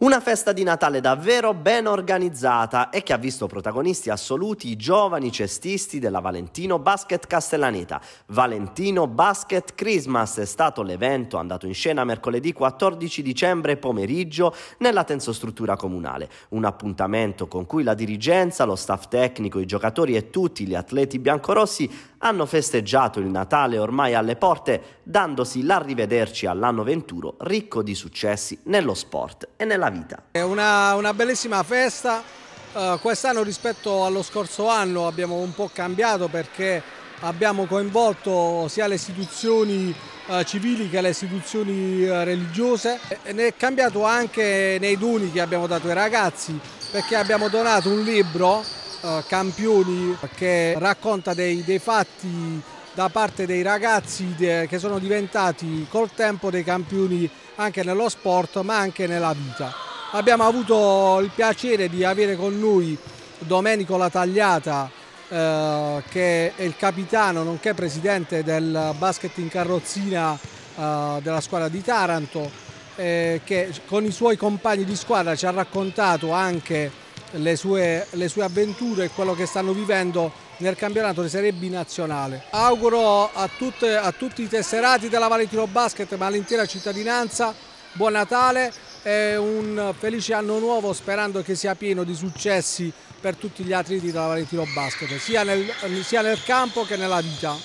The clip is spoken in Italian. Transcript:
Una festa di Natale davvero ben organizzata e che ha visto protagonisti assoluti i giovani cestisti della Valentino Basket Castellaneta. Valentino Basket Christmas è stato l'evento andato in scena mercoledì 14 dicembre pomeriggio nella tensostruttura comunale. Un appuntamento con cui la dirigenza, lo staff tecnico, i giocatori e tutti gli atleti biancorossi hanno festeggiato il Natale ormai alle porte, dandosi l'arrivederci all'anno venturo ricco di successi nello sport e nella vita. È una, una bellissima festa, uh, quest'anno rispetto allo scorso anno abbiamo un po' cambiato perché abbiamo coinvolto sia le istituzioni uh, civili che le istituzioni uh, religiose e ne è cambiato anche nei doni che abbiamo dato ai ragazzi perché abbiamo donato un libro eh, campioni che racconta dei, dei, fatti da parte dei ragazzi che sono diventati col tempo dei campioni anche nello sport ma anche nella vita. Abbiamo avuto il piacere di avere con noi Domenico Latagliata eh, che è il capitano nonché presidente del basket in carrozzina eh, della squadra di Taranto eh, che con i suoi compagni di squadra ci ha raccontato anche le sue, le sue avventure e quello che stanno vivendo nel campionato di Serie B nazionale. Auguro a, tutte, a tutti i tesserati della Valentino Basket, ma all'intera cittadinanza, buon Natale e un felice anno nuovo sperando che sia pieno di successi per tutti gli atleti della Valentino Basket, sia nel, sia nel campo che nella vita.